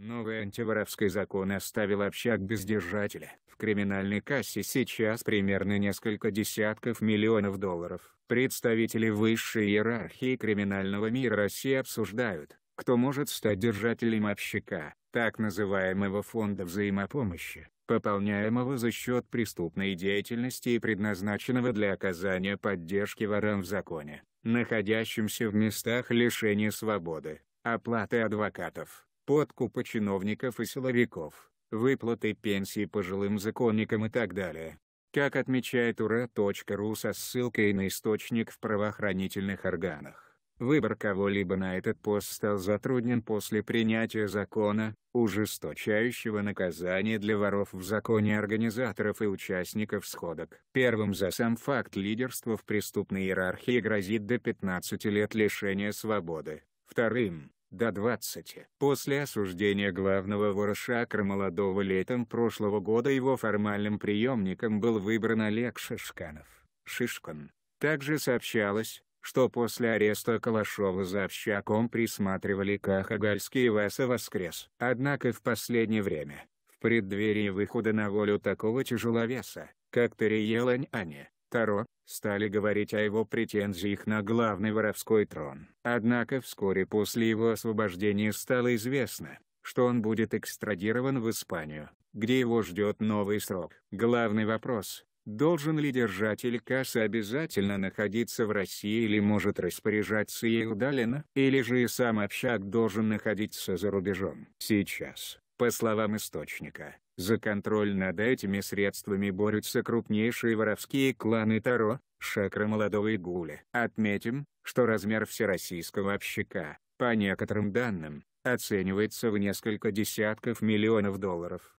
Новый антиворовский закон оставил общак без держателя. В криминальной кассе сейчас примерно несколько десятков миллионов долларов. Представители высшей иерархии криминального мира России обсуждают, кто может стать держателем общака, так называемого фонда взаимопомощи, пополняемого за счет преступной деятельности и предназначенного для оказания поддержки ворам в законе, находящимся в местах лишения свободы, оплаты адвокатов подкупа чиновников и силовиков, выплаты пенсии пожилым законникам и так далее. Как отмечает ура.ру со ссылкой на источник в правоохранительных органах, выбор кого-либо на этот пост стал затруднен после принятия закона, ужесточающего наказание для воров в законе организаторов и участников сходок. Первым за сам факт лидерства в преступной иерархии грозит до 15 лет лишения свободы. Вторым до 20. После осуждения главного вора Шакра молодого летом прошлого года его формальным преемником был выбран Олег Шишканов. Шишкан. Также сообщалось, что после ареста Калашова за общаком присматривали Кахагальский и Васа воскрес. Однако в последнее время, в преддверии выхода на волю такого тяжеловеса, как Тариелань Аня, Таро, стали говорить о его претензиях на главный воровской трон. Однако вскоре после его освобождения стало известно, что он будет экстрадирован в Испанию, где его ждет новый срок. Главный вопрос – должен ли держатель кассы обязательно находиться в России или может распоряжаться ей удаленно, или же и сам общак должен находиться за рубежом. Сейчас, по словам источника, за контроль над этими средствами борются крупнейшие воровские кланы Таро, Шакра Молодого и Гуля. Отметим, что размер всероссийского общака, по некоторым данным, оценивается в несколько десятков миллионов долларов.